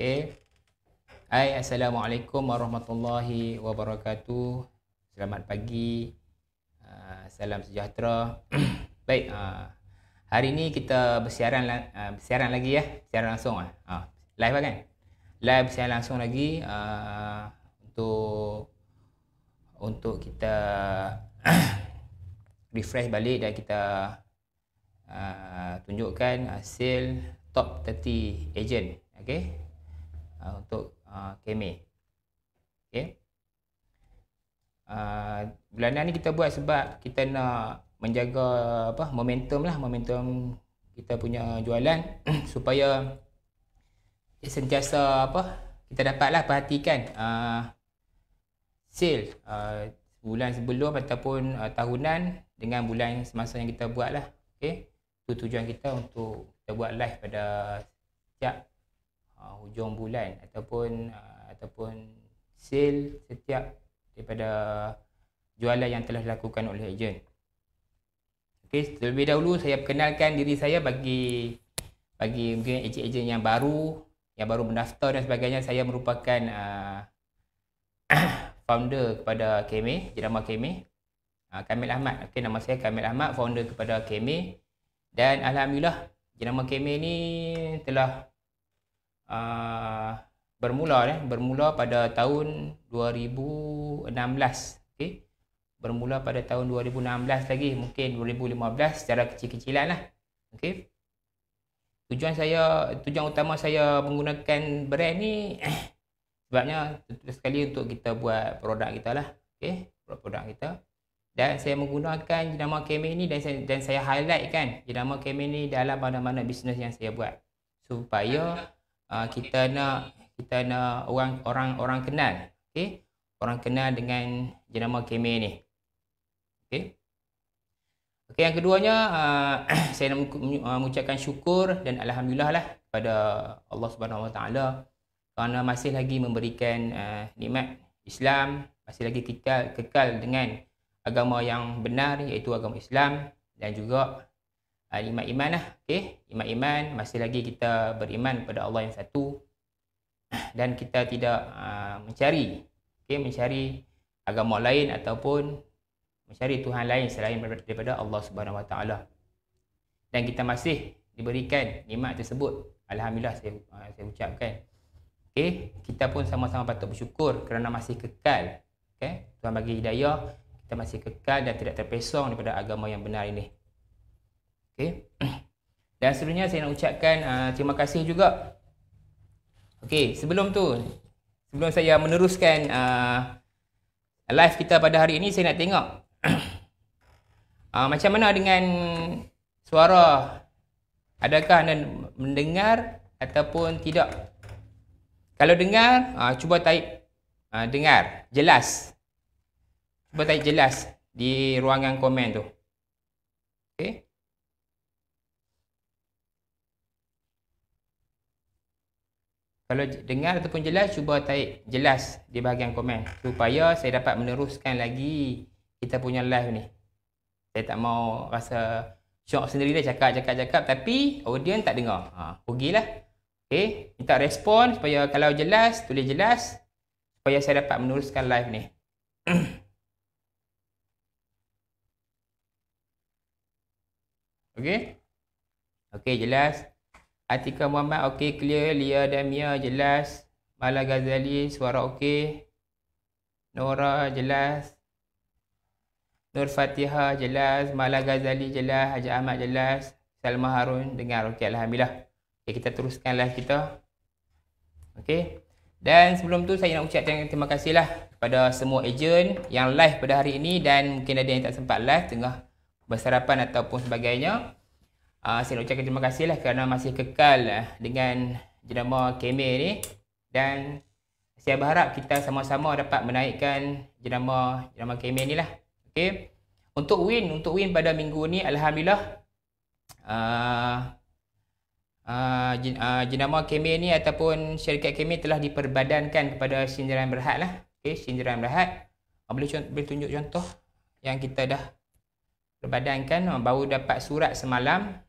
Okay. Eh, hai, Assalamualaikum Warahmatullahi Wabarakatuh Selamat pagi uh, Salam sejahtera Baik, uh, hari ini kita bersiaran, uh, bersiaran lagi ya Siaran langsung lah uh, Live lah kan? Live bersiaran langsung lagi uh, Untuk Untuk kita Refresh balik dan kita uh, Tunjukkan hasil Top 30 agent Okay uh, untuk uh, ah, KMA. Okay. Uh, ah, bulanan ni kita buat sebab kita nak menjaga apa momentum lah momentum kita punya jualan supaya sentiasa apa kita dapatlah perhatikan uh, sale uh, bulan sebelum ataupun uh, tahunan dengan bulan semasa yang kita buat lah okay. itu tujuan kita untuk kita buat live pada setiap uh, hujung bulan ataupun uh, ataupun sale setiap daripada jualan yang telah dilakukan oleh ejen. Okey, terlebih dahulu saya perkenalkan diri saya bagi bagi mungkin ejen-ejen yang baru yang baru mendaftar dan sebagainya saya merupakan uh, founder kepada KME, jenama KME. Uh, Kamil Ahmad. Okey, nama saya Kamil Ahmad, founder kepada KME. Dan alhamdulillah jenama KME ni telah Ah, bermula eh bermula pada tahun 2016 okey bermula pada tahun 2016 lagi mungkin 2015 secara kecil-kecilan lah okey tujuan saya tujuan utama saya menggunakan brand ni eh, sebabnya sekali untuk kita buat produk kita lah okey produk, produk kita dan saya menggunakan jenama KM ni dan saya, dan saya highlight kan jenama KM ni dalam mana-mana bisnes yang saya buat supaya Ayuh. Ah, kita nak kita nak orang orang orang kenal. Okey. Orang kenal dengan jenama kemer ni. Okey. Okey yang keduanya uh, saya nak ah, mengucapkan syukur dan alhamdulillah lah kepada Allah Subhanahu Wa Taala kerana masih lagi memberikan uh, nikmat Islam, masih lagi kekal kekal dengan agama yang benar iaitu agama Islam dan juga Ah, iman-iman lah. Okay. Iman-iman. Masih lagi kita beriman kepada Allah yang satu. Dan kita tidak uh, mencari. Okay. Mencari agama lain ataupun mencari Tuhan lain selain daripada Allah Subhanahu Wa Taala. Dan kita masih diberikan nikmat tersebut. Alhamdulillah saya, uh, saya ucapkan. Okay. Kita pun sama-sama patut bersyukur kerana masih kekal. Okay. Tuhan bagi hidayah. Kita masih kekal dan tidak terpesong daripada agama yang benar ini. Okay. Dan sebelumnya saya nak ucapkan uh, terima kasih juga. Okey, sebelum tu sebelum saya meneruskan uh, live kita pada hari ini saya nak tengok uh, macam mana dengan suara adakah anda mendengar ataupun tidak. Kalau dengar, uh, cuba type uh, dengar jelas. Cuba type jelas di ruangan komen tu. Okey. Kalau dengar ataupun jelas, cuba taik jelas di bahagian komen supaya saya dapat meneruskan lagi kita punya live ni. Saya tak mau rasa syok sendiri dah cakap-cakap-cakap tapi audience tak dengar. Ha, pergilah. Okey, minta respon supaya kalau jelas, tulis jelas supaya saya dapat meneruskan live ni. Okay, okay, jelas. Atika Muhammad okey clear, Lia Damia jelas, Mala Ghazali suara okey. Nora jelas. Nur Fatiha jelas, Mala Ghazali jelas, Haji Ahmad jelas, Salma Harun dengar okey alhamdulillah. Okey kita teruskan live kita. Okey. Dan sebelum tu saya nak ucapkan terima kasihlah kepada semua ejen yang live pada hari ini dan mungkin ada yang tak sempat live tengah bersarapan ataupun sebagainya. Uh, saya nak ucapkan terima kasih lah kerana masih kekal uh, dengan jenama KMA ni dan saya berharap kita sama-sama dapat menaikkan jenama jenama KMA ni lah. Okay. Untuk win, untuk win pada minggu ni Alhamdulillah uh, uh, jenama KMA ni ataupun syarikat KMA telah diperbadankan kepada sindiran berhad lah. Okay, sindiran berhad. Uh, boleh, contoh, boleh tunjuk contoh yang kita dah perbadankan baru dapat surat semalam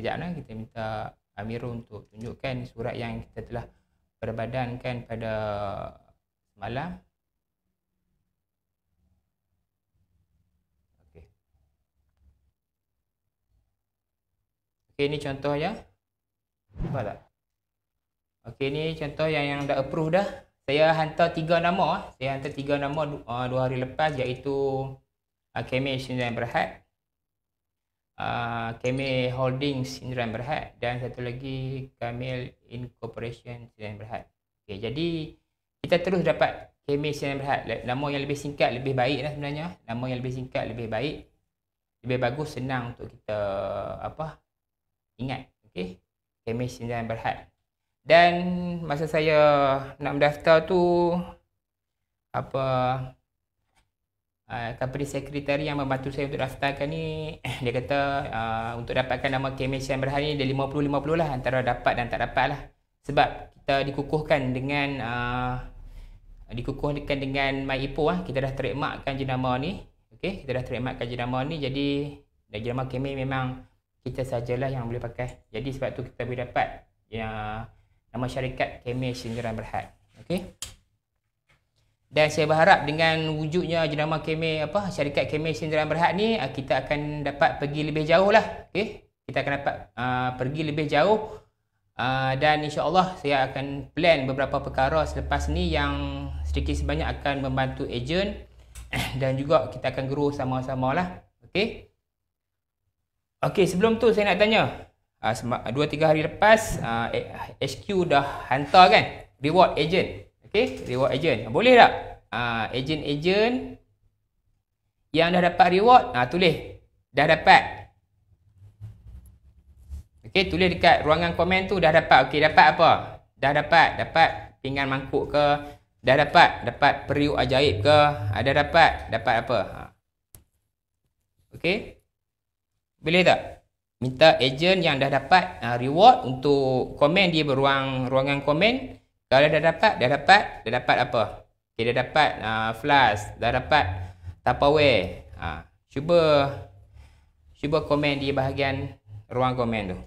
Sekejap lah kita minta Amirul untuk tunjukkan surat yang kita telah berbadankan pada malam. Okey. Okey ni contoh ya. Nampak tak? Okey ni contoh yang yang dah approve dah. Saya hantar tiga nama. Ah. Saya hantar tiga nama ah, dua hari lepas iaitu ah, Kemish dan Berhad. Kemil ah, Holdings Sdn Bhd dan satu lagi Kamil Incorporation Sdn Bhd. Okay, jadi kita terus dapat Kemil Sdn Bhd. Nama yang lebih singkat lebih baik lah sebenarnya. Nama yang lebih singkat lebih baik, lebih bagus senang untuk kita apa ingat. Okay, Kemil Sdn Bhd. Dan masa saya nak mendaftar tu apa kepada ah, sekretari yang membantu saya untuk daftarkan ni eh, dia kata uh, untuk dapatkan nama Kemesian Berhad ni dia 50-50 lah antara dapat dan tak dapat lah sebab kita dikukuhkan dengan uh, dikukuhkan dengan MyIPO lah kita dah trademarkkan jenama ni okay, kita dah trademarkkan jenama ni jadi dan jenama Kemesian memang kita sajalah yang boleh pakai jadi sebab tu kita boleh dapat yang nama syarikat yang Berhad okay dan saya berharap dengan wujudnya jenama KME apa syarikat KME Sindiran Berhad ni ah, kita akan dapat pergi lebih jauh lah Okay, kita akan dapat uh, pergi lebih jauh uh, dan insya-Allah saya akan plan beberapa perkara selepas ni yang sedikit sebanyak akan membantu ejen dan juga kita akan grow sama-sama lah Okay. okey sebelum tu saya nak tanya uh, 2 3 hari lepas uh, eh, HQ dah hantar kan reward agent Okey reward agent. Boleh tak? Agent-agent ah, yang dah dapat reward, uh, tulis. Dah dapat. Okey, tulis dekat ruangan komen tu dah dapat. Okey, dapat apa? Dah dapat. Dapat pinggan mangkuk ke? Dah dapat. Dapat periuk ajaib ke? Ada ah, uh, dapat. Dapat apa? Uh. Okay. Boleh tak? Minta agent yang dah dapat uh, reward untuk komen dia beruang ruangan komen. Kalau dah dapat, dah dapat, dah dapat apa? Okay, dia dapat uh, flask, dah dapat tupperware. Ha. Cuba cuba komen di bahagian ruang komen tu.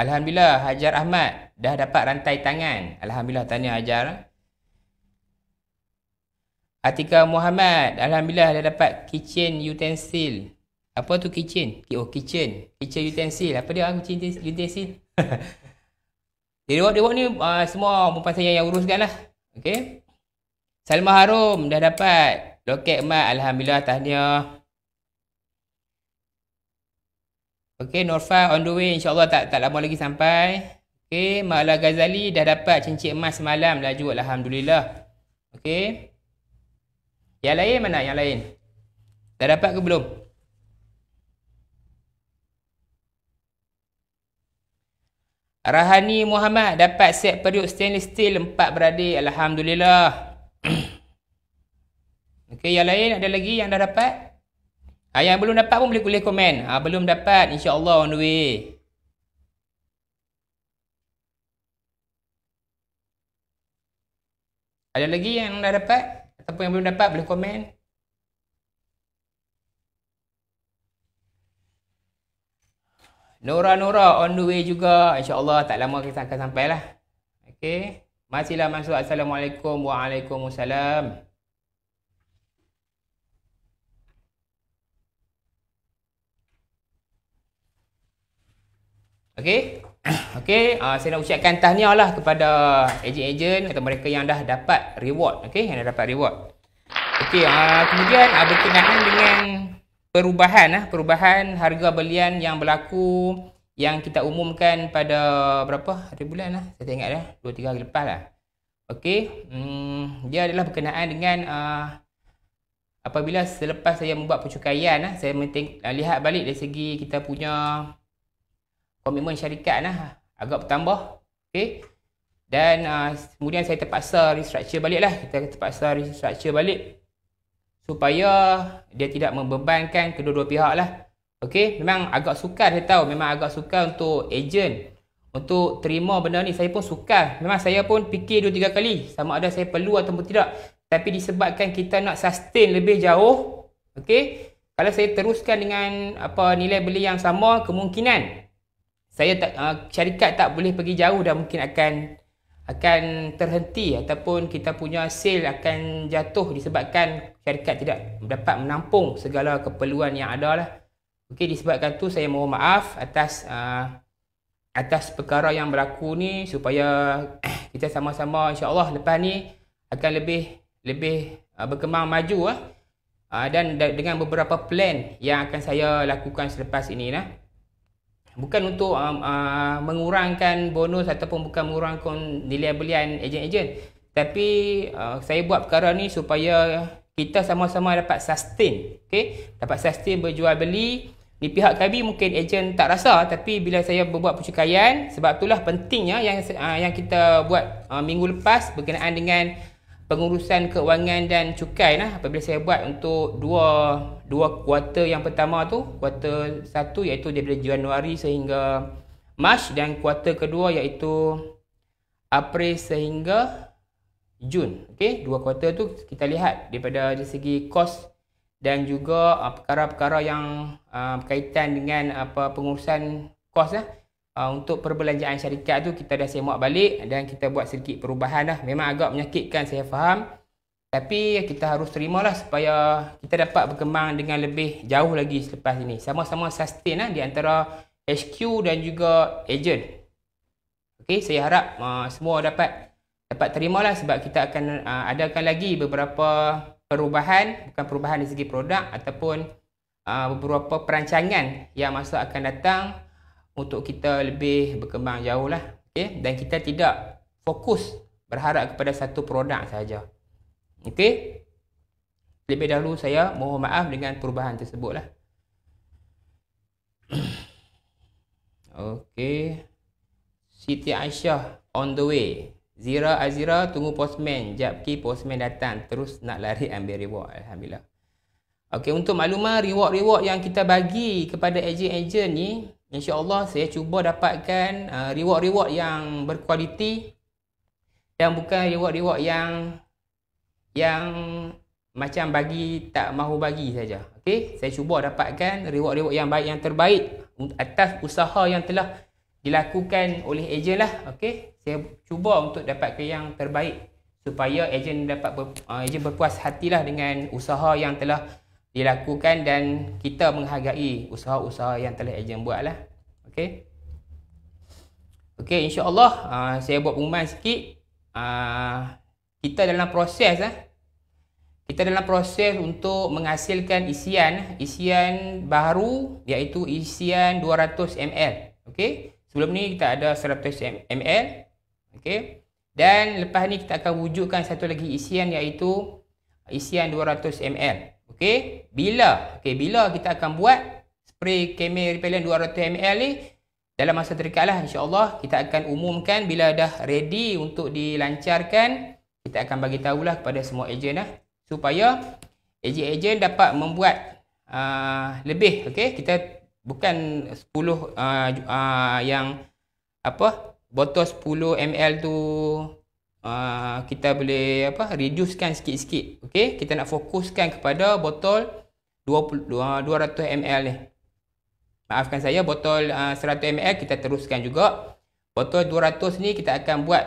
Alhamdulillah, Hajar Ahmad dah dapat rantai tangan. Alhamdulillah, tanya Hajar. Atika Muhammad, Alhamdulillah dah dapat kitchen utensil apa tu kitchen? Oh kitchen, kitchen utensil. Apa dia ah, kitchen utensil? Jadi dewa dewa ni uh, semua perempuan saya yang uruskan lah. Okay. Salma Harum dah dapat loket emas. Alhamdulillah tahniah. Okay, Norfa on the way. InsyaAllah tak tak lama lagi sampai. Okay, Ma'ala Ghazali dah dapat cincin emas semalam. Laju, Alhamdulillah. Okay. Yang lain mana yang lain? Dah dapat ke Belum. Rahani Muhammad dapat set periuk stainless steel empat beradik. Alhamdulillah. Okey, yang lain ada lagi yang dah dapat? Ha, yang belum dapat pun boleh boleh komen. Ha, belum dapat, insyaAllah on the way. Ada lagi yang dah dapat? Ataupun yang belum dapat, boleh komen. Nora-Nora on the way juga. InsyaAllah tak lama kita akan sampai lah. Okay. Masihlah masuk. Assalamualaikum. Waalaikumsalam. Okay. Okay. Uh, ah, saya nak ucapkan tahniah lah kepada ejen-ejen atau mereka yang dah dapat reward. Okay. Yang dah dapat reward. Okay. Uh, ah, kemudian uh, berkenaan dengan perubahan ah perubahan harga belian yang berlaku yang kita umumkan pada berapa hari bulan lah saya tak ingat dah 2 3 hari lepas lah okey hmm, dia adalah berkenaan dengan uh, apabila selepas saya membuat percukaian lah saya menting, uh, ah, lihat balik dari segi kita punya komitmen syarikat lah agak bertambah okey dan uh, kemudian saya terpaksa restructure balik lah kita terpaksa restructure balik supaya dia tidak membebankan kedua-dua pihak lah. Okey, memang agak sukar saya tahu. Memang agak sukar untuk ejen untuk terima benda ni. Saya pun sukar. Memang saya pun fikir dua tiga kali sama ada saya perlu atau tidak. Tapi disebabkan kita nak sustain lebih jauh. Okey, kalau saya teruskan dengan apa nilai beli yang sama, kemungkinan saya tak, uh, syarikat tak boleh pergi jauh dan mungkin akan akan terhenti ataupun kita punya hasil akan jatuh disebabkan syarikat tidak dapat menampung segala keperluan yang ada lah. Okey disebabkan tu saya mohon maaf atas uh, atas perkara yang berlaku ni supaya kita sama-sama insya-Allah lepas ni akan lebih lebih uh, berkembang maju lah. Uh, dan da- dengan beberapa plan yang akan saya lakukan selepas ini lah bukan untuk uh, uh, mengurangkan bonus ataupun bukan mengurangkan nilai belian ejen-ejen tapi uh, saya buat perkara ni supaya kita sama-sama dapat sustain okay? dapat sustain berjual beli di pihak kami mungkin ejen tak rasa tapi bila saya berbuat pencukaian sebab itulah pentingnya yang uh, yang kita buat uh, minggu lepas berkenaan dengan pengurusan keuangan dan cukai lah apabila saya buat untuk dua dua kuartal yang pertama tu kuartal satu iaitu daripada Januari sehingga Mac dan kuartal kedua iaitu April sehingga Jun okey dua kuartal tu kita lihat daripada dari segi kos dan juga ah, perkara-perkara yang uh, berkaitan dengan apa pengurusan kos lah eh uh, untuk perbelanjaan syarikat tu kita dah semak balik dan kita buat sedikit perubahan lah. Memang agak menyakitkan saya faham. Tapi kita harus terima lah supaya kita dapat berkembang dengan lebih jauh lagi selepas ini. Sama-sama sustain lah di antara HQ dan juga agent. Okay, saya harap uh, semua dapat dapat terima lah sebab kita akan uh, adakan lagi beberapa perubahan. Bukan perubahan dari segi produk ataupun uh, beberapa perancangan yang masa akan datang untuk kita lebih berkembang jauh lah. Okay? Dan kita tidak fokus berharap kepada satu produk sahaja. Okay? Lebih dahulu saya mohon maaf dengan perubahan tersebut lah. Okay. Siti Aisyah on the way. Zira Azira tunggu postman. Jap ki postman datang. Terus nak lari ambil reward. Alhamdulillah. Okay, untuk maklumat reward-reward yang kita bagi kepada agent-agent ni, InsyaAllah saya cuba dapatkan uh, reward-reward uh, yang berkualiti dan bukan reward-reward yang yang macam bagi tak mahu bagi saja. Okey, saya cuba dapatkan reward-reward yang baik yang terbaik atas usaha yang telah dilakukan oleh ejen lah. Okey, saya cuba untuk dapatkan yang terbaik supaya ejen dapat ber, uh, ejen berpuas hatilah dengan usaha yang telah dilakukan dan kita menghargai usaha-usaha yang telah ejen buatlah. Okey. Okay, insya-Allah uh, saya buat pengumuman sikit. Uh, kita dalam proses lah. Kita dalam proses untuk menghasilkan isian, ah. isian baru iaitu isian 200 ml. Okey. Sebelum ni kita ada 100 ml. Okey. Dan lepas ni kita akan wujudkan satu lagi isian iaitu isian 200 ml. Okey, bila? Okey, bila kita akan buat spray kemi repellent 200 ml ni dalam masa terdekatlah insya-Allah kita akan umumkan bila dah ready untuk dilancarkan, kita akan bagi tahulah kepada semua ejenlah supaya ejen-ejen dapat membuat uh, lebih okey, kita bukan 10 uh, uh, yang apa botol 10 ml tu uh, kita boleh apa reducekan sikit-sikit okey kita nak fokuskan kepada botol 20 200 ml ni maafkan saya botol uh, 100 ml kita teruskan juga botol 200 ni kita akan buat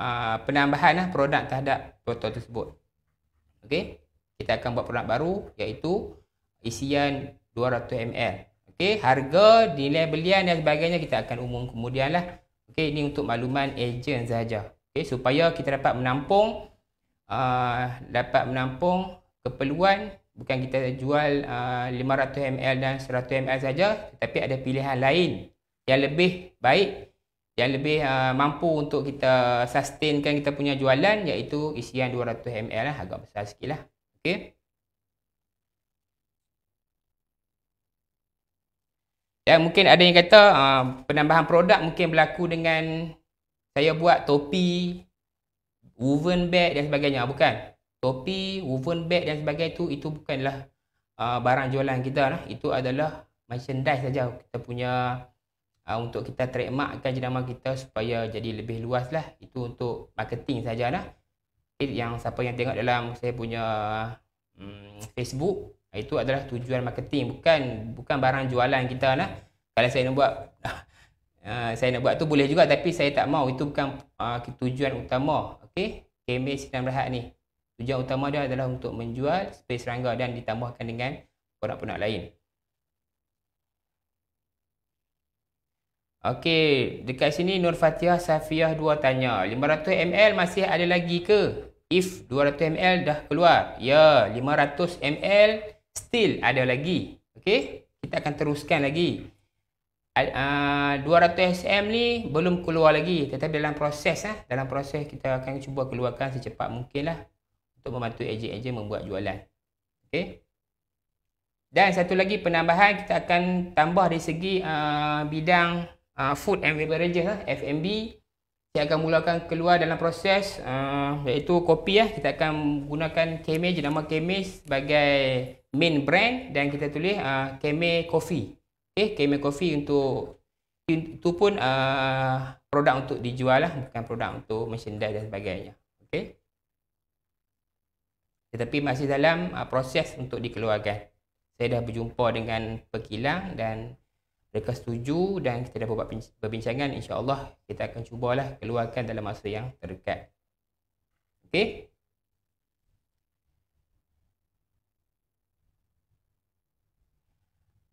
uh, penambahan lah produk terhadap botol tersebut okey kita akan buat produk baru iaitu isian 200 ml Okey, harga, nilai belian dan sebagainya kita akan umum kemudianlah. lah. Okey, ini untuk makluman ejen sahaja okay, supaya kita dapat menampung uh, dapat menampung keperluan bukan kita jual uh, ah, 500 ml dan 100 ml saja tetapi ada pilihan lain yang lebih baik yang lebih uh, mampu untuk kita sustainkan kita punya jualan iaitu isian 200 ml lah, agak besar sikit lah. Okay. Dan mungkin ada yang kata uh, penambahan produk mungkin berlaku dengan saya buat topi woven bag dan sebagainya bukan topi woven bag dan sebagainya tu itu bukanlah uh, barang jualan kita lah itu adalah merchandise saja kita punya uh, untuk kita trademarkkan jenama kita supaya jadi lebih luas lah itu untuk marketing saja sajalah yang siapa yang tengok dalam saya punya um, Facebook itu adalah tujuan marketing bukan bukan barang jualan kita lah kalau saya nak buat Ah, saya nak buat tu boleh juga tapi saya tak mau itu bukan uh, tujuan utama okey kemej sinar berhad ni tujuan utama dia adalah untuk menjual spes rangga dan ditambahkan dengan produk-produk lain okey dekat sini Nur Fatihah Safiah 2 tanya 500ml masih ada lagi ke if 200ml dah keluar ya 500ml still ada lagi okey kita akan teruskan lagi uh, 200 SM ni belum keluar lagi tetapi dalam proses eh, dalam proses kita akan cuba keluarkan secepat mungkin lah untuk membantu ejen-ejen membuat jualan okay. dan satu lagi penambahan kita akan tambah dari segi uh, bidang uh, food and beverage, lah, FMB kita akan mulakan keluar dalam proses uh, iaitu kopi ya. Kita akan gunakan Kemej, nama Kemej sebagai main brand dan kita tulis uh, Kemej Coffee okay, eh, Kemi Coffee untuk itu pun uh, produk untuk dijual lah, bukan produk untuk merchandise dan sebagainya. Okay. Tetapi masih dalam uh, proses untuk dikeluarkan. Saya dah berjumpa dengan pekilang dan mereka setuju dan kita dah buat perbincangan. InsyaAllah kita akan cubalah keluarkan dalam masa yang terdekat. Okay.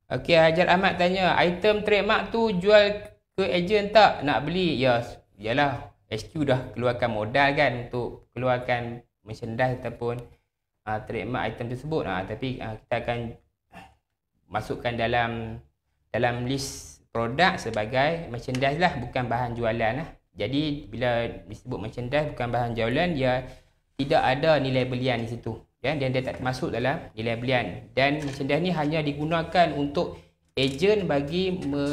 Okey, Hajar Ahmad tanya, item trademark tu jual ke ejen tak? Nak beli? Ya, yalah. HQ dah keluarkan modal kan untuk keluarkan merchandise ataupun uh, ah, trademark item tersebut. Uh, tapi uh, kita akan masukkan dalam dalam list produk sebagai merchandise lah, bukan bahan jualan lah. Jadi, bila disebut merchandise bukan bahan jualan, dia tidak ada nilai belian di situ ya, dan dia tak masuk dalam nilai belian. Dan merchandise ni hanya digunakan untuk ejen bagi me,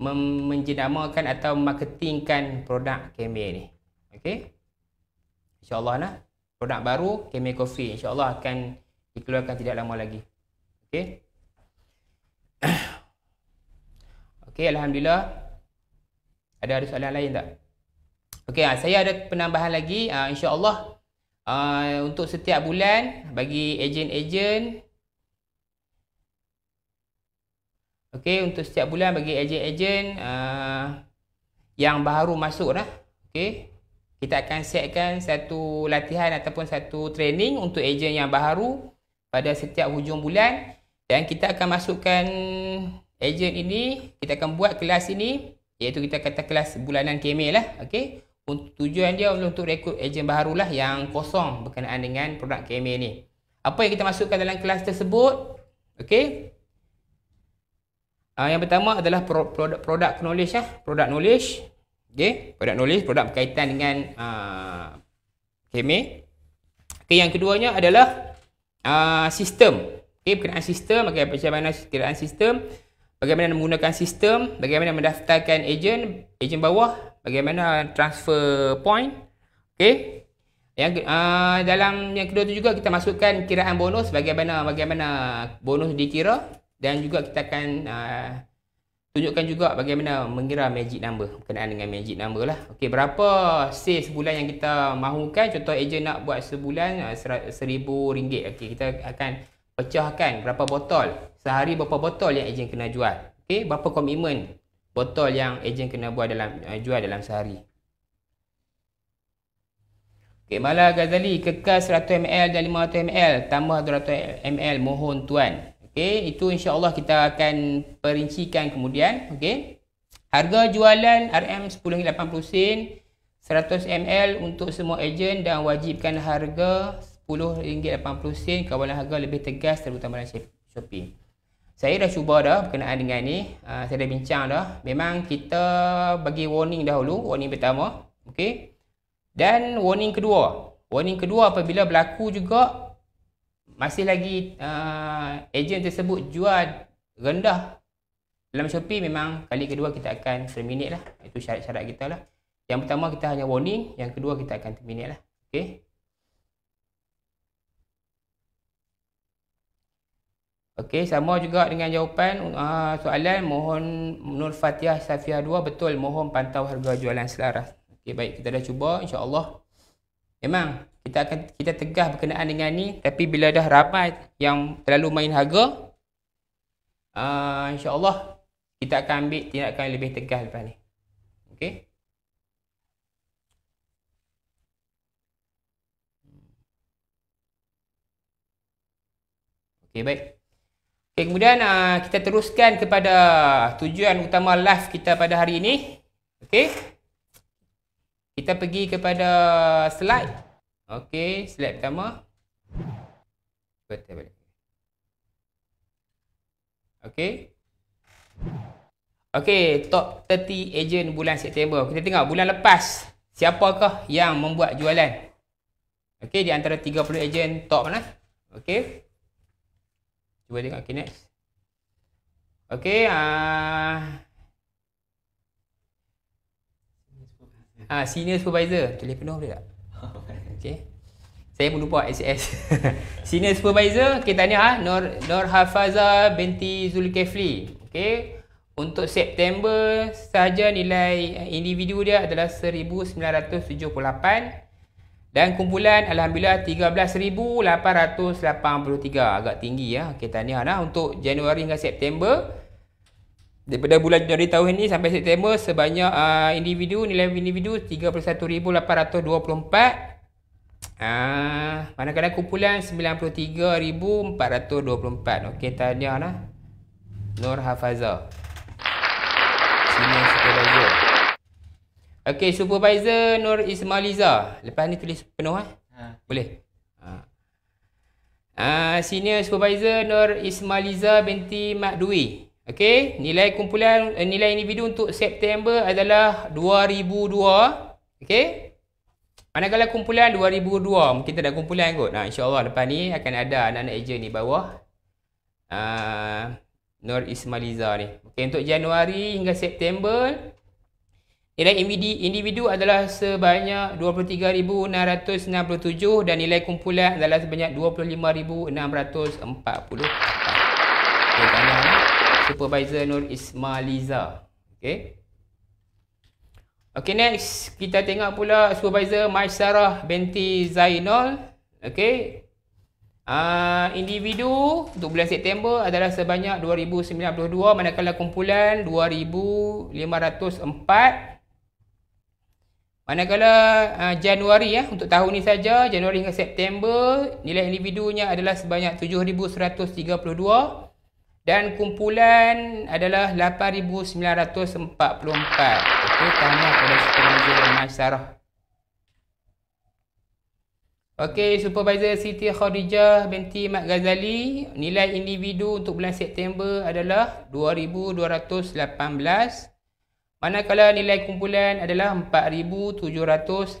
me, menjenamakan atau marketingkan produk KMA ni. Okey. InsyaAllah lah. Produk baru KMA Coffee insyaAllah akan dikeluarkan tidak lama lagi. Okey. Okey, Alhamdulillah. Ada ada soalan lain tak? Okey, ah, saya ada penambahan lagi. Uh, InsyaAllah uh, untuk setiap bulan bagi ejen-ejen okey untuk setiap bulan bagi ejen-ejen uh, yang baru masuk lah, okey kita akan setkan satu latihan ataupun satu training untuk ejen yang baru pada setiap hujung bulan dan kita akan masukkan ejen ini kita akan buat kelas ini iaitu kita kata kelas bulanan KMA lah okay untuk tujuan dia untuk rekrut ejen barulah yang kosong berkenaan dengan produk KMA ni. Apa yang kita masukkan dalam kelas tersebut? Okey. Uh, yang pertama adalah produk produk knowledge lah, produk knowledge. Okey, produk knowledge, produk berkaitan dengan ah, a uh, KMA. Okey, yang keduanya adalah uh, sistem. Okey, berkenaan sistem, okay, macam mana kiraan sistem, bagaimana menggunakan sistem, bagaimana mendaftarkan ejen, ejen bawah, bagaimana transfer point. okay? Yang uh, dalam yang kedua tu juga kita masukkan kiraan bonus bagaimana bagaimana bonus dikira dan juga kita akan uh, tunjukkan juga bagaimana mengira magic number berkenaan dengan magic number lah. Okey, berapa sales sebulan yang kita mahukan? Contoh ejen nak buat sebulan ah, seribu 1000 Uh, Okey, kita akan pecahkan berapa botol sehari berapa botol yang ejen kena jual. Okey, berapa komitmen botol yang ejen kena buat dalam uh, jual dalam sehari. Okey, Malah Ghazali kekas 100 ml dan 500 ml tambah 200 ml mohon tuan. Okey, itu insya-Allah kita akan perincikan kemudian, okey. Harga jualan RM10.80 100 ml untuk semua ejen dan wajibkan harga RM10.80 kawalan harga lebih tegas terutama dalam shopping saya dah cuba dah berkenaan dengan ni uh, saya dah bincang dah memang kita bagi warning dahulu warning pertama okey dan warning kedua warning kedua apabila berlaku juga masih lagi uh, ah, ejen tersebut jual rendah dalam Shopee memang kali kedua kita akan terminate lah itu syarat-syarat kita lah yang pertama kita hanya warning yang kedua kita akan terminate lah okey Okey, sama juga dengan jawapan uh, soalan mohon Nur Fatihah Safia 2 betul mohon pantau harga jualan selaras. Okey, baik kita dah cuba insya-Allah. Memang kita akan kita tegah berkenaan dengan ni tapi bila dah ramai yang terlalu main harga uh, insya-Allah kita akan ambil tindakan lebih tegas lepas ni. Okey. Okey baik. Okay, kemudian uh, kita teruskan kepada tujuan utama live kita pada hari ini. Okey. Kita pergi kepada slide. Okey, slide pertama. Betul balik. Okey. Okey, top 30 agent bulan September. Kita tengok bulan lepas siapakah yang membuat jualan. Okey, di antara 30 agent top mana? Okey. Cuba tengok okay, next. Okey, ah. Uh, ah, senior supervisor. Tulis penuh boleh tak? Okay, Saya pun lupa SS. senior supervisor, kita okay, tanya ah Nur Nur Hafaza binti Zulkifli. Okay, Untuk September saja nilai individu dia adalah 1978. Dan kumpulan Alhamdulillah 13,883. Agak tinggi ya. Okey, tahniah lah. Untuk Januari hingga September. Daripada bulan Januari tahun ini sampai September sebanyak uh, individu, nilai individu 31,824. Uh, ah, manakala kumpulan 93,424. Okey, tanya, lah. Nur Hafazah. Senior Supervisor. Okay, supervisor Nur Ismailiza. Lepas ni tulis penuh eh? Ha. Boleh. Ha. Uh, senior supervisor Nur Ismailiza binti Mat Dwi. Okey, nilai kumpulan uh, nilai individu untuk September adalah 2002. Okey. Manakala kumpulan 2002, mungkin tak ada kumpulan kot. Nah, ha, Insyaallah lepas ni akan ada anak-anak ejen di bawah. Uh, Nur Ismailiza ni. Okay, untuk Januari hingga September Nilai individu, individu adalah sebanyak 23,667 dan nilai kumpulan adalah sebanyak 25,640. Okay, tanya ni. Supervisor Nur Ismailiza. Okay. Okay, next. Kita tengok pula Supervisor Maisarah binti Zainal. Okay. Uh, ah, individu untuk bulan September adalah sebanyak 2,092 manakala kumpulan 2,504. 2,504. Manakala uh, Januari ya untuk tahun ni saja Januari hingga September nilai individunya adalah sebanyak 7132 dan kumpulan adalah 8944. Okey tahniah kepada supervisor Masyarah. Okey supervisor Siti Khadijah binti Mat Ghazali nilai individu untuk bulan September adalah 2218 Manakala nilai kumpulan adalah 4,788.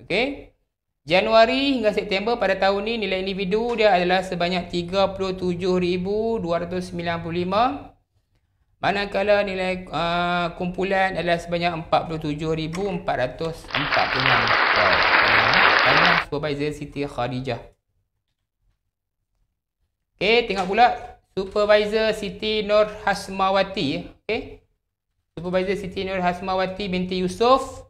Okey. Januari hingga September pada tahun ni nilai individu dia adalah sebanyak 37,295. Manakala nilai uh, kumpulan adalah sebanyak 47,446. Tanya Supervisor Siti Khadijah. Okey, tengok pula Supervisor Siti Nur Hasmawati. Okey. Supervisor Siti Nur Hasmawati binti Yusof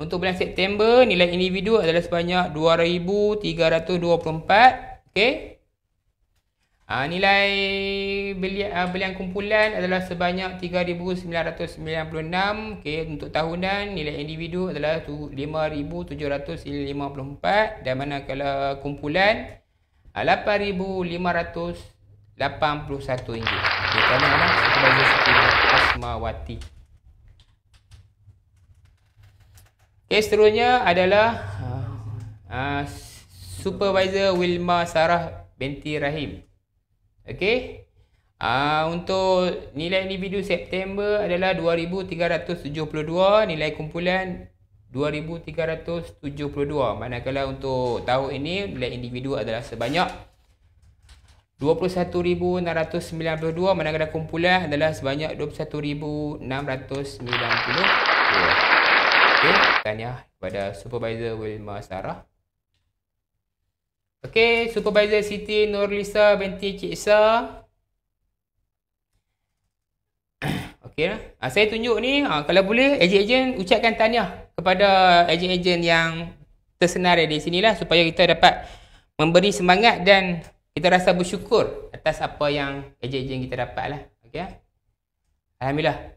untuk bulan September nilai individu adalah sebanyak 2324 okey ha, nilai belian, ah, belian kumpulan adalah sebanyak 3996 okey untuk tahunan nilai individu adalah 5754 dan manakala kumpulan 8581 ah, ringgit okey kerana mana supervisor Siti Fatmawati. Okay, seterusnya adalah uh, supervisor Wilma Sarah binti Rahim. Okey. Uh, untuk nilai individu September adalah 2372, nilai kumpulan 2372. Manakala untuk tahun ini nilai individu adalah sebanyak 2000 21,692 Menanggara kumpulan adalah sebanyak 21,690 Okay, tanya kepada Supervisor Wilma Sarah Okay, Supervisor Siti Nurlisa binti Cik Isa. Okay lah. ha, Saya tunjuk ni, ha, kalau boleh Ejen-ejen ucapkan tanya kepada Ejen-ejen yang tersenarai di sinilah supaya kita dapat memberi semangat dan kita rasa bersyukur atas apa yang kerja-kerja yang kita dapat lah. Okay. Ah. Alhamdulillah.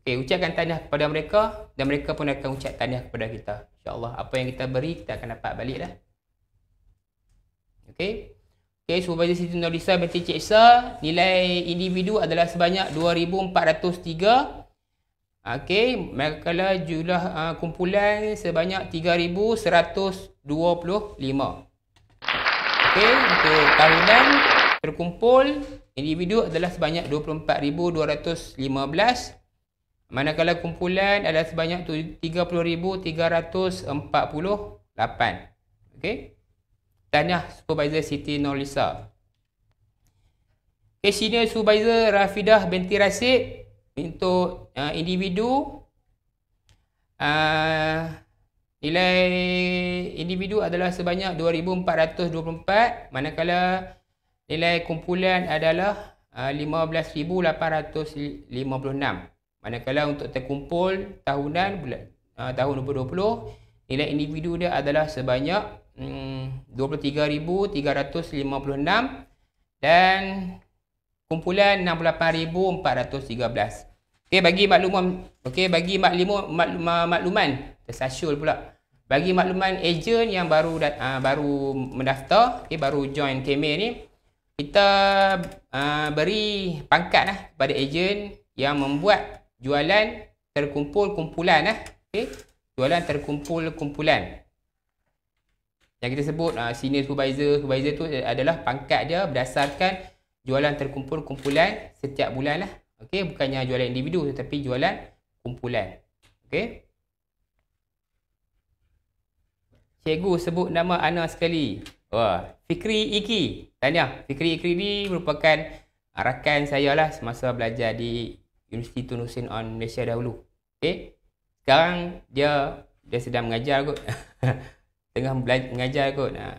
Okay, ucapkan tahniah kepada mereka dan mereka pun akan ucap tahniah kepada kita. Allah apa yang kita beri kita akan dapat balik lah. Okay. Okay, supaya Siti Nurisa binti Cik Isa, nilai individu adalah sebanyak 2,403. Okay, manakala jumlah uh, kumpulan sebanyak 3,125. Okey, untuk tahunan terkumpul individu adalah sebanyak 24,215 manakala kumpulan adalah sebanyak 30,348 Okey, tanya supervisor Siti Norlisa okay, senior supervisor Rafidah binti Rasid untuk uh, individu uh, nilai individu adalah sebanyak 2,424 manakala nilai kumpulan adalah 15,856 ah, manakala untuk terkumpul tahunan bulan ah, tahun 2020 nilai individu dia adalah sebanyak 23,356 hmm, dan kumpulan 68,413 Okey bagi maklumat okey bagi maklumat maklum, maklum, maklum, maklum, maklum, bagi makluman ejen yang baru uh, baru mendaftar okay, eh, baru join KMA ni kita uh, beri pangkat lah pada ejen yang membuat jualan terkumpul kumpulan lah okay. jualan terkumpul kumpulan yang kita sebut uh, senior supervisor supervisor tu eh, adalah pangkat dia berdasarkan jualan terkumpul kumpulan setiap bulan lah okay. bukannya jualan individu tetapi jualan kumpulan okay. Cikgu sebut nama Ana sekali. Wah, Fikri Iki. Tanya, Fikri Iki ni merupakan rakan saya lah semasa belajar di Universiti Tun Hussein on Malaysia dahulu. Okay. Sekarang dia dia sedang mengajar kot. Tengah belajar, mengajar kot. Ha.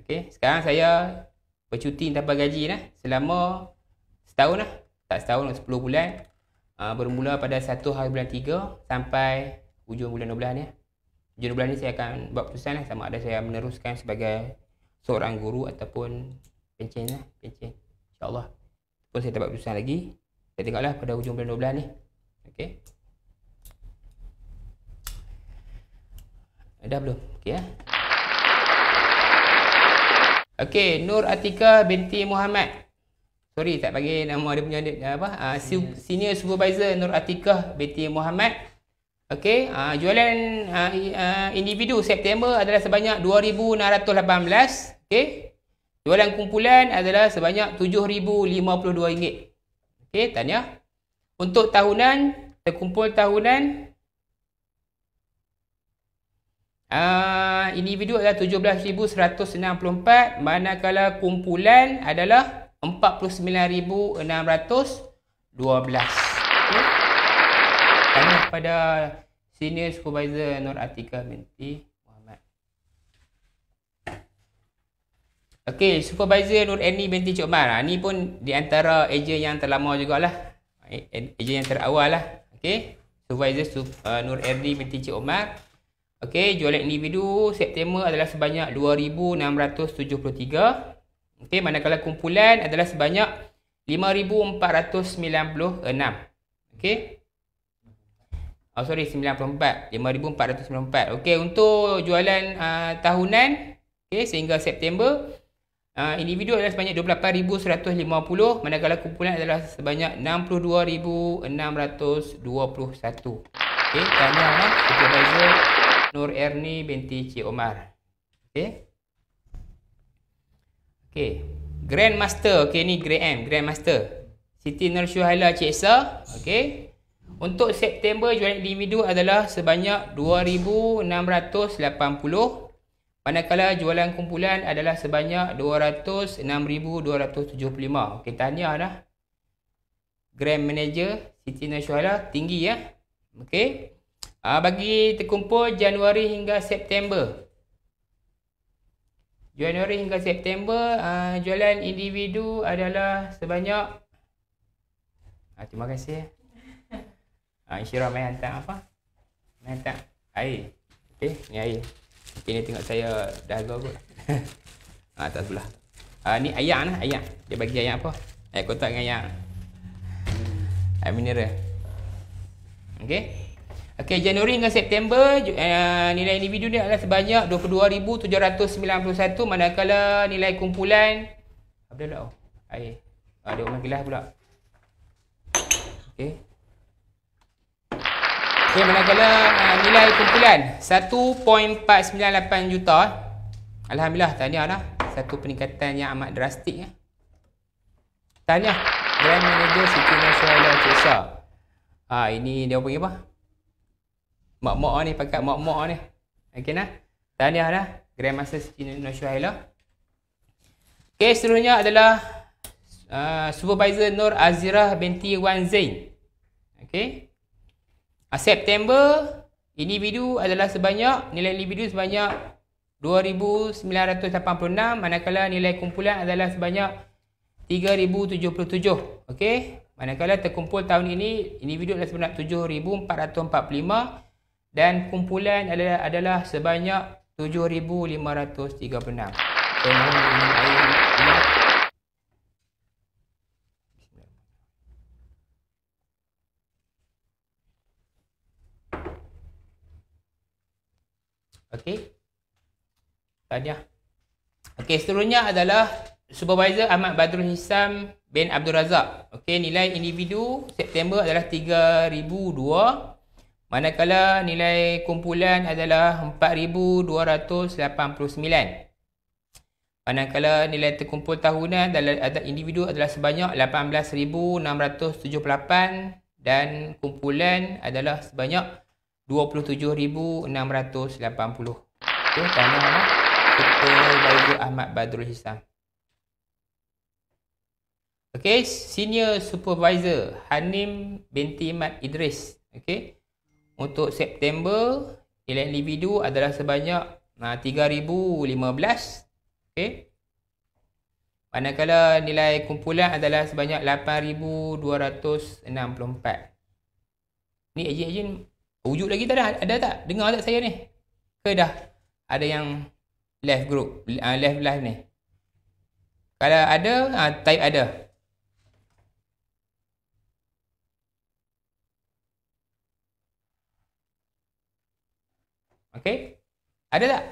Okay. Sekarang saya bercuti tanpa gaji lah. Selama setahun lah. Tak setahun, 10 bulan. Uh, bermula pada 1 hari bulan 3 sampai hujung bulan 12 ni lah. Jun bulan ni saya akan buat keputusan lah sama ada saya meneruskan sebagai seorang guru ataupun pencen lah, pencen. InsyaAllah. Pun saya tak buat keputusan lagi. Saya lah pada hujung bulan 12 ni. Okay. Dah belum? Okay ya. Okay, Nur Atika binti Muhammad. Sorry tak bagi nama dia punya apa? Uh, senior supervisor Nur Atika binti Muhammad. Okey, uh, jualan uh, individu September adalah sebanyak 2618, okey. Jualan kumpulan adalah sebanyak 7052 ringgit. Okey, tanya. Untuk tahunan, terkumpul tahunan uh, individu adalah 17164, manakala kumpulan adalah 49612. Okey tanya kepada senior supervisor Nur Atika binti Muhammad. Okey, supervisor Nur Eni binti Cik Umar. Ha, ni pun di antara ejen yang terlama jugalah. Eh, eh, ejen yang terawal lah. Okey. Supervisor uh, Nur Erdi binti Cik Omar. Okey, jualan individu September adalah sebanyak 2673. Okey, manakala kumpulan adalah sebanyak 5496. Okey. Oh sorry 94 5494. Okey untuk jualan uh, tahunan okey sehingga September uh, individu adalah sebanyak 28150 manakala kumpulan adalah sebanyak 62621. Okey tahniah lah eh, supervisor Nur Erni binti Cik Omar. Okey. Okey. Grandmaster okey ni Grand M Grandmaster. Siti Nur Syuhaila Cik Esa okey. Untuk September jualan individu adalah sebanyak 2,680. Manakala jualan kumpulan adalah sebanyak 206,275. Okey, tanya lah. Grand Manager Siti Nasyuala tinggi ya. Okey. Uh, bagi terkumpul Januari hingga September. Januari hingga September uh, jualan individu adalah sebanyak uh, terima kasih ya. Ah ha, Isyirah main hantar apa? Main hantar air. Okey, eh, ni air. Okey ni tengok saya dah go kot. ah ha, tak sebelah. Ah ni ayam lah, ayam. Dia bagi ayam apa? Ayam kotak dengan ayam. Air mineral. Okey. Okey, Januari hingga September uh, nilai individu ni adalah sebanyak 22,791 manakala nilai kumpulan abdullah oh lah? Air. Ada ah, orang gelas pula. Okey. Okey, manakala uh, nilai kumpulan 1.498 juta. Alhamdulillah, Tanya tahniahlah. Satu peningkatan yang amat drastik. Eh. Tahniah. Brand Manager Siti Nasrallah Encik Shah. Ha, ini dia panggil apa? Mak-mak ni, pakat mak-mak ni. Okey nah. Tanya dah. Lah. Grand Master Siti Nasrallah. Okey, seterusnya adalah uh, Supervisor Nur Azirah binti Wan Zain. Okey. Ah, September individu adalah sebanyak nilai individu sebanyak 2986 manakala nilai kumpulan adalah sebanyak 3077 okey manakala terkumpul tahun ini individu adalah sebanyak 7445 dan kumpulan adalah adalah sebanyak 7536 so Okey. Tahniah. Okey, seterusnya adalah supervisor Ahmad Badrul Hisam bin Abdul Razak. Okey, nilai individu September adalah 3002 manakala nilai kumpulan adalah 4289. Manakala nilai terkumpul tahunan adalah individu adalah sebanyak 18678 dan kumpulan adalah sebanyak 27,680. Itu okay, tanah lah. Kita Baidu Ahmad Badrul Hisam. Okay, Senior Supervisor Hanim binti Mat Idris. Okay. Untuk September, nilai individu adalah sebanyak uh, 3,015. Okay. Manakala nilai kumpulan adalah sebanyak 8,264. Ni ejen-ejen Wujud lagi tak ada? Ada tak? Dengar tak saya ni? Ke dah? Ada yang live group, ah, live live ni? Kalau ada, ah, type ada. Okay. Ada tak?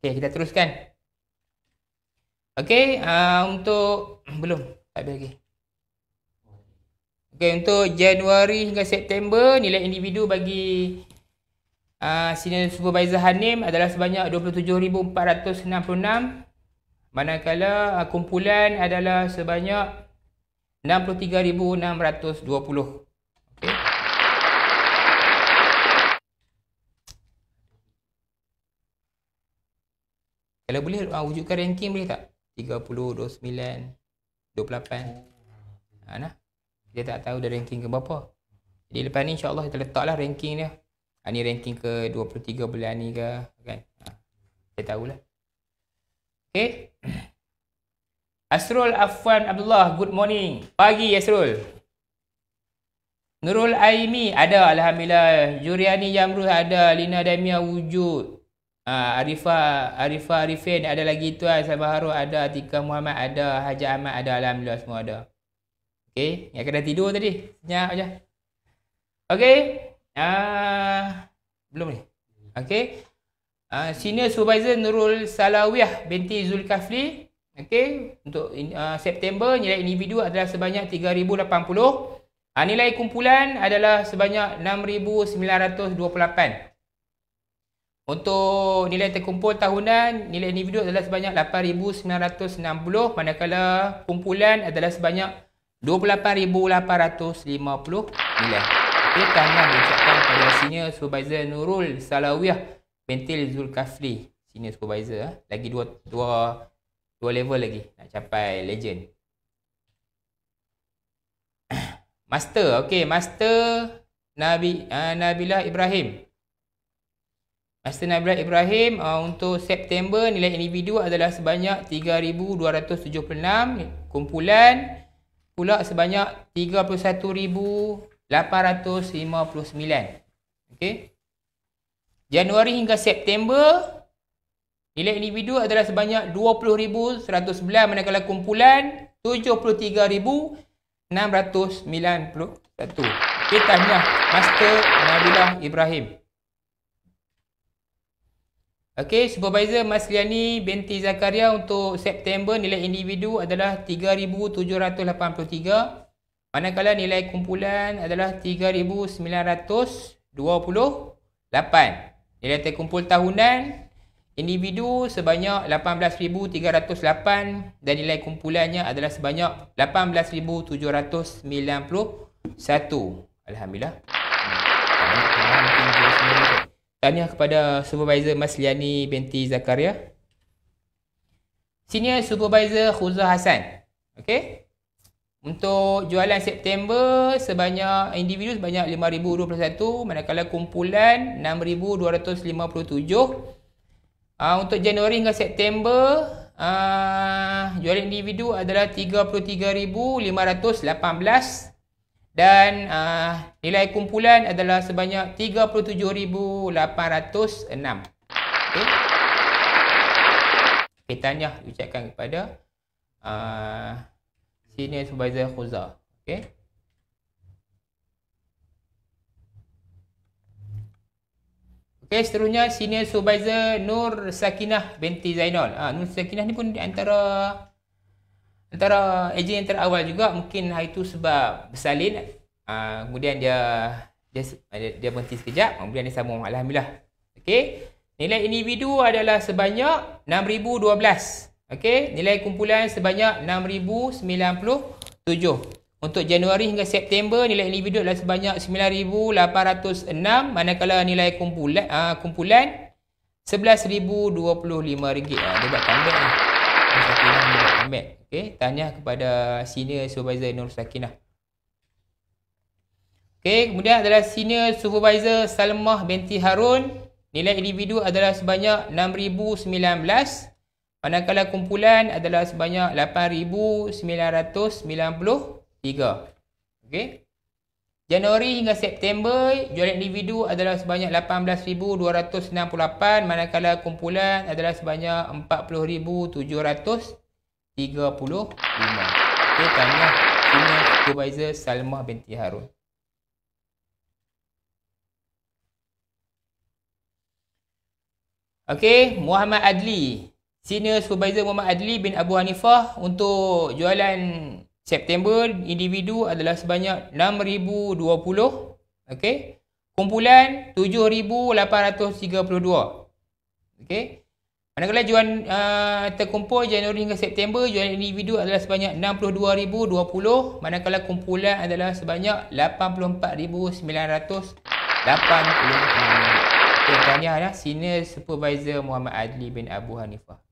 Okay, kita teruskan. Okay, uh, ah, untuk... Belum, tak ada lagi. Okey untuk Januari hingga September nilai individu bagi uh, senior supervisor Hanim adalah sebanyak 27466 manakala uh, kumpulan adalah sebanyak 63620. Okey. Kalau boleh uh, wujudkan ranking boleh tak? 30 29 28. Ha nah. Dia tak tahu dia ranking ke berapa. Jadi lepas ni insyaAllah kita letaklah ranking dia. Ha, ni ranking ke 23 bulan ni ke. Kan? Ha, kita tahulah. Okay. Asrul Afwan Abdullah. Good morning. Pagi Asrul. Nurul Aimi ada alhamdulillah. Juriani Yamrul ada, Lina Damia wujud. Ah Arifa, Arifa Arifin ada lagi tu. Sabah Harun ada, Atika Muhammad ada, Haji Ahmad ada alhamdulillah semua ada. Okey, ingat kena tidur tadi. Senyap aja. Okey. Uh, belum ni. Okey. Uh, senior supervisor Nurul Salawiyah binti Zulkafli. Okey, untuk uh, September nilai individu adalah sebanyak 3080. Uh, nilai kumpulan adalah sebanyak 6928. Untuk nilai terkumpul tahunan, nilai individu adalah sebanyak 8,960 manakala kumpulan adalah sebanyak 2,000. 28,859. Okey, tahniah diucapkan kepada senior supervisor Nurul Salawiyah Bentil Zulkafli. Senior supervisor. Eh. Lagi dua, dua, dua level lagi nak capai legend. Master, Okay Master Nabi uh, ah, Nabila Ibrahim. Master nabilah Ibrahim uh, untuk September nilai individu adalah sebanyak 3276 kumpulan pula sebanyak 31,859. Okey. Januari hingga September, nilai individu adalah sebanyak 20,119 manakala kumpulan 73,691. Okey, tahniah Master Nabilah Ibrahim. Okey, supervisor Mas Liani binti Zakaria untuk September nilai individu adalah 3783. Manakala nilai kumpulan adalah 3928. Nilai terkumpul tahunan individu sebanyak 18308 dan nilai kumpulannya adalah sebanyak 18791. Alhamdulillah. Hmm. Alhamdulillah tanya kepada supervisor Mas Liani binti Zakaria. Senior supervisor Khuza Hassan. Okay. Untuk jualan September sebanyak individu sebanyak 5021 manakala kumpulan 6257. Ah uh, untuk Januari hingga September uh, jualan individu adalah 33518 dan uh, nilai kumpulan adalah sebanyak 37,806. Okay. Okay, tanya ucapkan kepada uh, Senior Supervisor Khuza. Okay. Okay, seterusnya Senior Supervisor Nur Sakinah binti Zainal. Uh, Nur Sakinah ni pun di antara Antara ejen yang terawal juga mungkin hari tu sebab bersalin uh, kemudian dia ah, dia dia berhenti sekejap kemudian dia sambung alhamdulillah. okay Nilai individu adalah sebanyak 6012. okay nilai kumpulan sebanyak 6097. Untuk Januari hingga September nilai individu adalah sebanyak 9806 manakala nilai kumpulan uh, kumpulan 11025 ringgit. Ah, dia dah tambah. Uh lambat. Okey, tanya kepada senior supervisor Nur Sakinah. Okay, kemudian adalah senior supervisor Salmah binti Harun. Nilai individu adalah sebanyak 6019. Manakala kumpulan adalah sebanyak 8993. Okey. Januari hingga September, jualan individu adalah sebanyak 18,268 manakala kumpulan adalah sebanyak 35. Okey, tanya senior supervisor Salmah binti Harun. Okey, Muhammad Adli. Senior supervisor Muhammad Adli bin Abu Hanifah untuk jualan September individu adalah sebanyak 6020. Okey. Kumpulan 7832. Okey. Manakala jualan uh, ah, terkumpul Januari hingga September jualan individu adalah sebanyak 62,020 manakala kumpulan adalah sebanyak 84,986. Okay, tanya lah senior supervisor Muhammad Adli bin Abu Hanifah.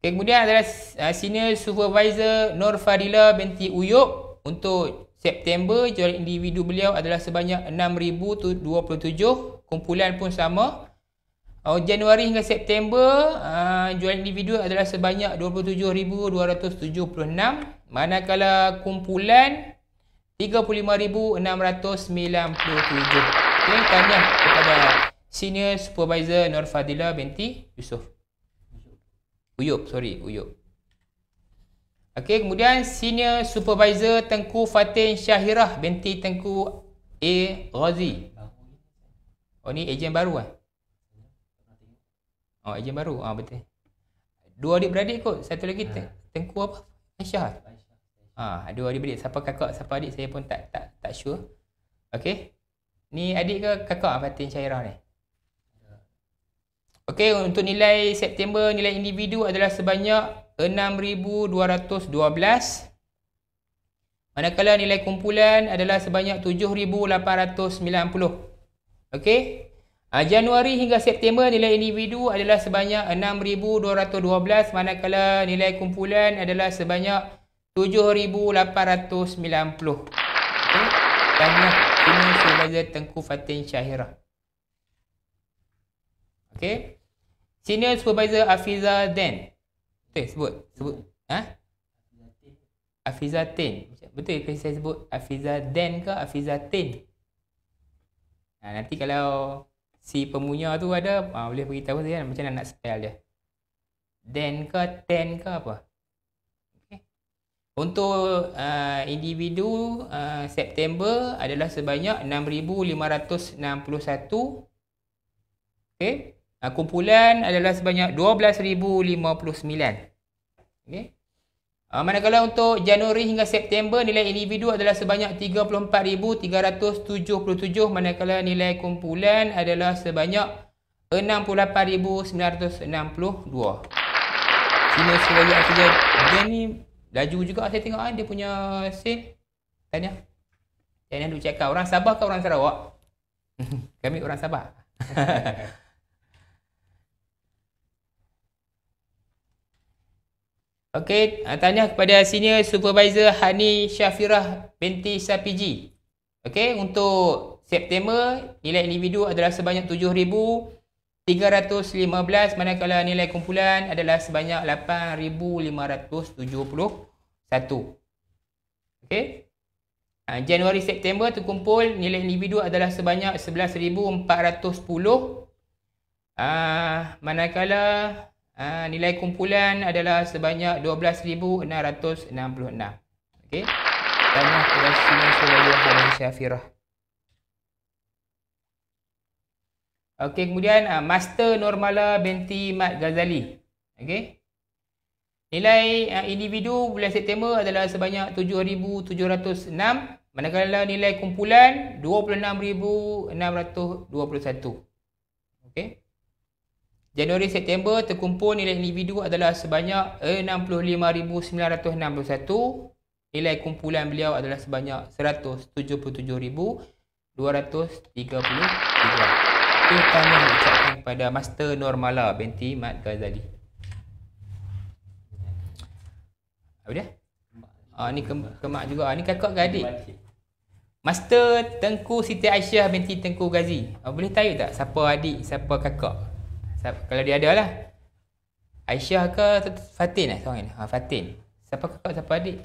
Okay, kemudian adalah uh, senior supervisor Nur Farila binti Uyub untuk September jualan individu beliau adalah sebanyak 6,027 kumpulan pun sama. Oh, Januari hingga September, uh, jualan individu adalah sebanyak 27,276. Manakala kumpulan, 35,697. Okay, tanya kepada Senior Supervisor Nur Fadila binti Yusof. Uyub, sorry, Uyub. Okay, kemudian Senior Supervisor Tengku Fatin Syahirah binti Tengku A. Ghazi. Oh, ni ejen baru kan? Eh? Oh, ejen baru. Ah, betul. Dua adik-beradik kot. Satu lagi ha. Tengku apa? Aisyah. Ah, Ha, dua adik-beradik. Siapa kakak, siapa adik saya pun tak tak tak sure. Okey. Ni adik ke kakak ah, Fatin Syairah ni? Okey, untuk nilai September, nilai individu adalah sebanyak 6,212. Manakala nilai kumpulan adalah sebanyak 7,890. Okey, Ah, Januari hingga September nilai individu adalah sebanyak 6212 manakala nilai kumpulan adalah sebanyak 7890. Okey. Tanya ini Supervisor Tengku Fatin Syahira. Okey. Senior Supervisor Afiza Den. Okey, sebut. Sebut. Ha? Afiza Tin. Betul ke saya sebut Afiza Den ke Afiza Tin? Ha, nanti kalau si pemunya tu ada uh, boleh beritahu saya kan macam mana nak spell dia then ke ten ke apa okay. untuk uh, individu uh, September adalah sebanyak 6561 okey uh, kumpulan adalah sebanyak 12059 okey Ah, manakala untuk Januari hingga September nilai individu adalah sebanyak 34,377 manakala nilai kumpulan adalah sebanyak 68,962. Sini saya lihat saja. Dia ni laju juga saya tengok kan dia punya sale. Tanya. Saya nak dulu cakap orang Sabah ke orang Sarawak? Kami orang Sabah. Okey, tanya kepada senior supervisor Hani Syafirah binti Sapiji. Okey, untuk September nilai individu adalah sebanyak 7315 manakala nilai kumpulan adalah sebanyak 8571. Okey. Ha, Januari September terkumpul nilai individu adalah sebanyak 11410. Ah ha, manakala Ha, nilai kumpulan adalah sebanyak 12,666. Okey. Tanah kerasi Suraya Bani Syafirah. Okey, kemudian ha, Master Normala binti Mat Ghazali. Okey. Nilai ha, individu bulan September adalah sebanyak 7,706. Manakala nilai kumpulan 26,621. Okey. Januari September terkumpul nilai individu adalah sebanyak 65961 nilai kumpulan beliau adalah sebanyak 177233 Kita tanya ucapkan kepada Master Normala binti Mat Ghazali Apa dia? Ah, ni kem kemak juga. Ah, ni kakak ke adik? Master Tengku Siti Aisyah binti Tengku Ghazi. Ah, boleh tanya tak siapa adik, siapa kakak? Kalau dia ada lah Aisyah ke Fatin lah seorang ni ha, Fatin Siapa kakak siapa adik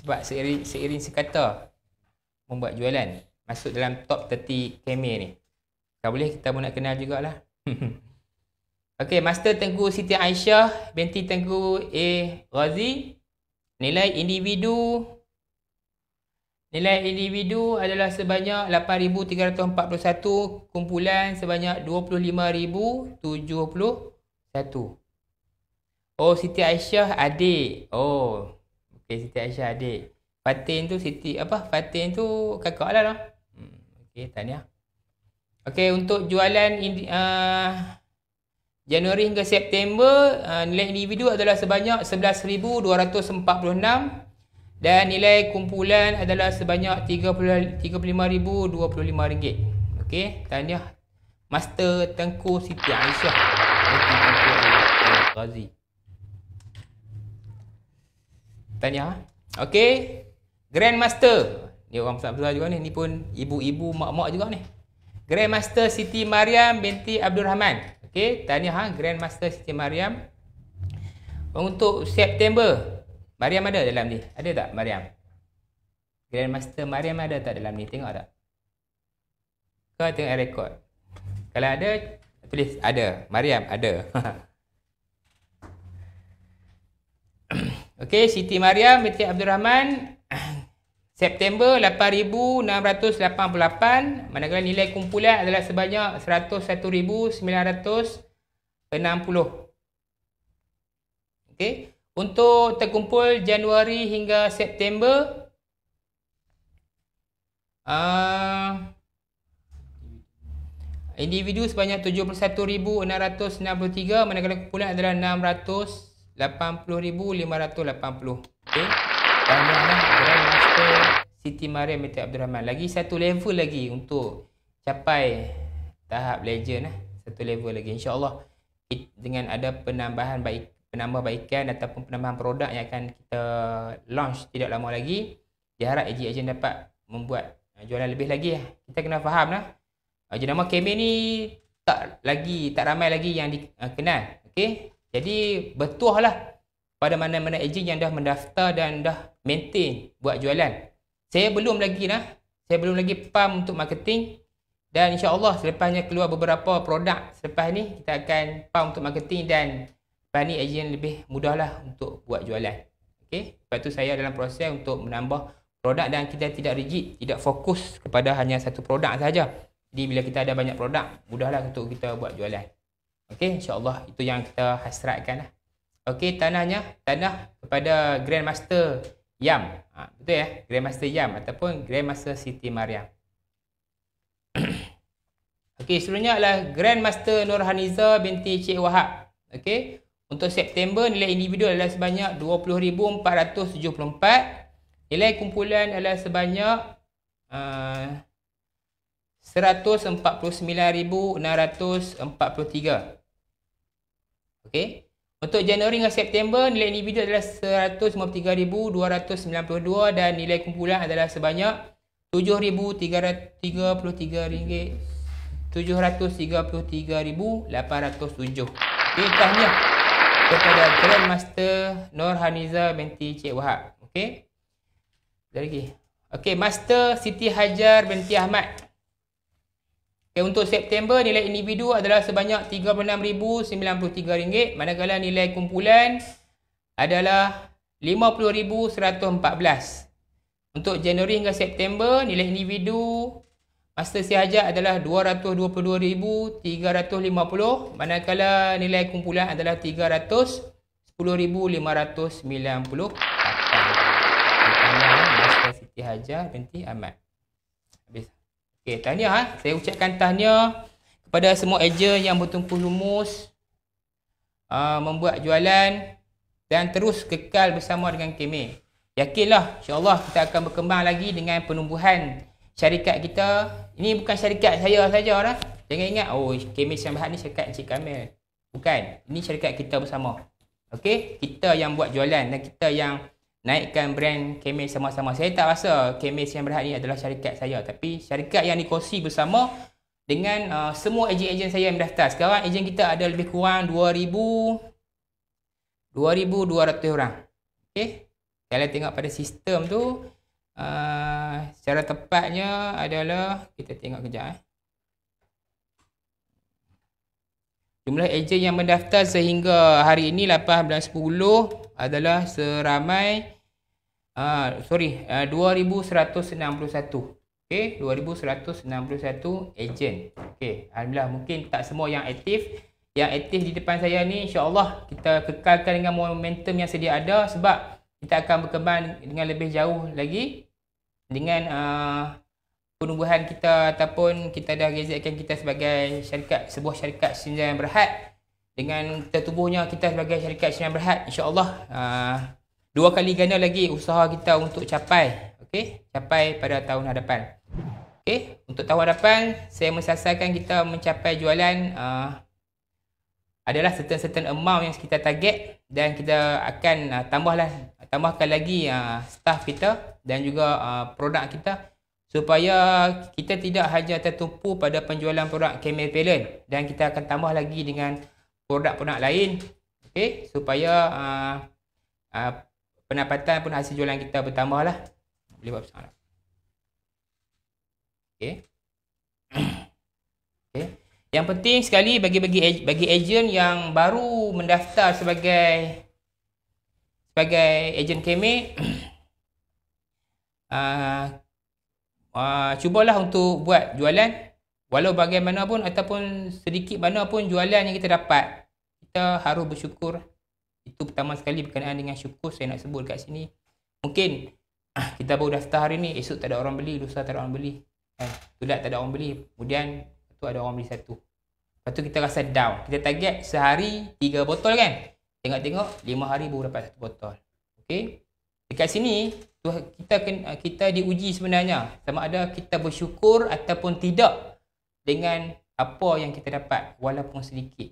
Sebab seiring, seiring sekata Membuat jualan Masuk dalam top 30 KMA ni Tak boleh kita pun nak kenal jugalah Okay Master Tengku Siti Aisyah Binti Tengku A. Razi Nilai individu Nilai individu adalah sebanyak 8341 kumpulan sebanyak 25071. Oh Siti Aisyah adik. Oh. okay, Siti Aisyah adik. Fatin tu Siti apa? Fatin tu kakak lah. lah. Hmm, okay, tanya. Okay, untuk jualan uh, Januari hingga September uh, nilai individu adalah sebanyak 11246 dan nilai kumpulan adalah sebanyak 35025 ringgit okey tanya master tengku siti aisyah Razi tanya ah. okey grand master ni orang besar-besar juga ni ni pun ibu-ibu mak-mak juga ni grand master siti Mariam binti abdul rahman okey tanya ha ah, grand master siti Mariam untuk september Mariam ada dalam ni? Ada tak Mariam? Grandmaster Mariam ada tak dalam ni? Tengok tak? Kau tengok record. Kalau ada, tulis ada. Mariam ada. Okey, Siti Mariam binti Abdul Rahman September 8688 manakala nilai kumpulan adalah sebanyak 101960. Okay. Untuk terkumpul Januari hingga September uh, Individu sebanyak 71,663 Manakala kumpulan adalah 680,580 Okey Tanyalah Grand Master Siti Mariam Mata Abdul Rahman Lagi satu level lagi untuk capai tahap legend lah. Satu level lagi insyaAllah Dengan ada penambahan baik penambahbaikan ataupun penambahan produk yang akan kita launch tidak lama lagi diharap AG Agent dapat membuat uh, jualan lebih lagi lah. kita kena faham lah uh, jenama KB ni tak lagi tak ramai lagi yang dikenal uh, okay? jadi bertuah lah pada mana-mana agent yang dah mendaftar dan dah maintain buat jualan saya belum lagi lah saya belum lagi pam untuk marketing dan insyaAllah selepasnya keluar beberapa produk selepas ni kita akan pam untuk marketing dan panic agent lebih mudahlah untuk buat jualan. Okey. Lepas tu saya dalam proses untuk menambah produk dan kita tidak rigid, tidak fokus kepada hanya satu produk saja. Jadi bila kita ada banyak produk, mudahlah untuk kita buat jualan. Okey, insya-Allah itu yang kita hasratkan. Lah. Okey, tanahnya tanah kepada Grandmaster Yam. Ha, betul ya? Grandmaster Yam ataupun Grandmaster Siti Mariam. Okey, seterusnya adalah Grandmaster Nurhaniza binti Cik Wahab. Okey. Untuk September, nilai individu adalah sebanyak 20,474. Nilai kumpulan adalah sebanyak uh, 149,643. Okey. Untuk Januari dan September, nilai individu adalah 153,292 dan nilai kumpulan adalah sebanyak 7,333 ringgit. 733,807. Okey, tahniah kepada Grandmaster Nur Haniza binti Cik Wahab. Okey. Dari lagi. Okey, Master Siti Hajar binti Ahmad. Okay, untuk September nilai individu adalah sebanyak RM36,093 manakala nilai kumpulan adalah RM50,114. Untuk Januari hingga September nilai individu Master sihaja adalah 222,350 manakala nilai kumpulan adalah 310,590. Lah Master Siti Haja binti Ahmad. Habis. Okey, tahniah ha. Saya ucapkan tahniah kepada semua ejen yang bertumpu lumus uh, ah, membuat jualan dan terus kekal bersama dengan kami. Yakinlah insya-Allah kita akan berkembang lagi dengan penumbuhan syarikat kita ini bukan syarikat saya sahaja dah. Jangan ingat oh Kemis yang bahan ni syarikat Encik Kamil. Bukan. Ini syarikat kita bersama. okay kita yang buat jualan dan kita yang naikkan brand Kemis sama-sama. Saya tak rasa Kemis yang bahan ni adalah syarikat saya tapi syarikat yang dikongsi bersama dengan uh, semua ejen-ejen saya yang mendaftar. Sekarang ejen kita ada lebih kurang 2,000 2,200 orang. okay Kalau tengok pada sistem tu, Ah, secara tepatnya adalah kita tengok kejap eh. Jumlah ejen yang mendaftar sehingga hari ini 18.10 adalah seramai uh, sorry ah, uh, 2161. Okey, 2161 ejen. Okey, alhamdulillah mungkin tak semua yang aktif. Yang aktif di depan saya ni insya-Allah kita kekalkan dengan momentum yang sedia ada sebab kita akan berkembang dengan lebih jauh lagi dengan uh, penubuhan kita ataupun kita dah gezakan kita sebagai syarikat sebuah syarikat sinar yang berhad dengan tertubuhnya kita sebagai syarikat sinar yang berhad insyaallah uh, dua kali ganda lagi usaha kita untuk capai okey capai pada tahun hadapan okey untuk tahun hadapan saya mensasarkan kita mencapai jualan uh, adalah certain certain amount yang kita target dan kita akan uh, tambahlah tambahkan lagi uh, staff kita dan juga uh, produk kita supaya kita tidak hanya tertumpu pada penjualan produk Camel Palen dan kita akan tambah lagi dengan produk-produk lain okey supaya uh, uh, pendapatan pun hasil jualan kita bertambahlah boleh buat besar lah. okey okey yang penting sekali bagi bagi bagi ejen yang baru mendaftar sebagai sebagai ejen Camel uh, uh, cubalah untuk buat jualan walau bagaimanapun ataupun sedikit mana pun jualan yang kita dapat kita harus bersyukur itu pertama sekali berkenaan dengan syukur saya nak sebut kat sini mungkin uh, kita baru daftar hari ni esok tak ada orang beli lusa tak ada orang beli kan eh, tak ada orang beli kemudian tu ada orang beli satu lepas tu kita rasa down kita target sehari tiga botol kan tengok-tengok lima hari baru dapat satu botol okey dekat sini Tuhan kita eh, kita diuji sebenarnya sama ada kita bersyukur ataupun tidak dengan apa yang kita dapat walaupun sedikit.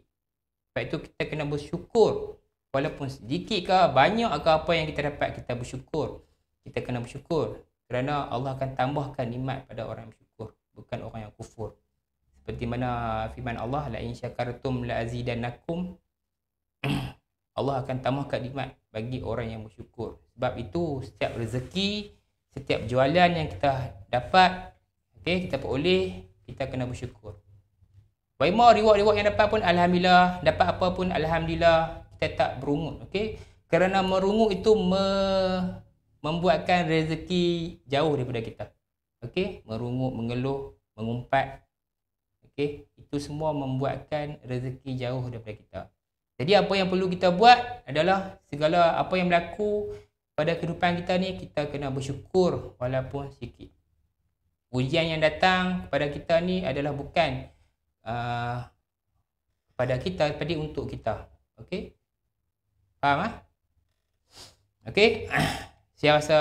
Sebab itu kita kena bersyukur walaupun sedikit ke banyak ke apa yang kita dapat kita bersyukur. Kita kena bersyukur kerana Allah akan tambahkan nikmat pada orang yang bersyukur bukan orang yang kufur. Seperti mana firman Allah la in syakartum la azidannakum Allah akan tambahkan nikmat bagi orang yang bersyukur. Sebab itu setiap rezeki, setiap jualan yang kita dapat, okey, kita peroleh, kita kena bersyukur. Baima reward-reward yang dapat pun alhamdulillah, dapat apa pun alhamdulillah, kita tak berungut, okey. Kerana merungut itu me membuatkan rezeki jauh daripada kita. Okey, merungut, mengeluh, mengumpat. Okey, itu semua membuatkan rezeki jauh daripada kita. Jadi apa yang perlu kita buat adalah segala apa yang berlaku pada kehidupan kita ni kita kena bersyukur walaupun sikit. Ujian yang datang kepada kita ni adalah bukan uh, kepada kita tapi untuk kita. Okey? Faham ah? Okey? Saya rasa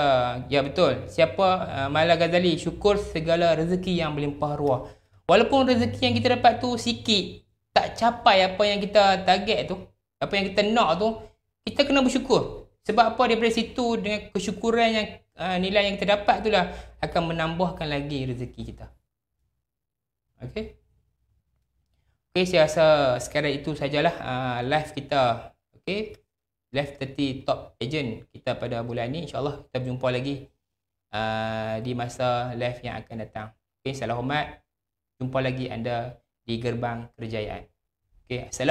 ya betul. Siapa uh, Malah Ghazali syukur segala rezeki yang berlimpah ruah. Walaupun rezeki yang kita dapat tu sikit, tak capai apa yang kita target tu, apa yang kita nak tu kita kena bersyukur sebab apa daripada situ dengan kesyukuran yang uh, nilai yang kita dapat itulah akan menambahkan lagi rezeki kita okey okey saya rasa sekarang itu sajalah uh, live kita okey live 30 top agent kita pada bulan ini insyaallah kita berjumpa lagi uh, di masa live yang akan datang okey salam hormat jumpa lagi anda di gerbang kerjayaan Okay, assalamualaikum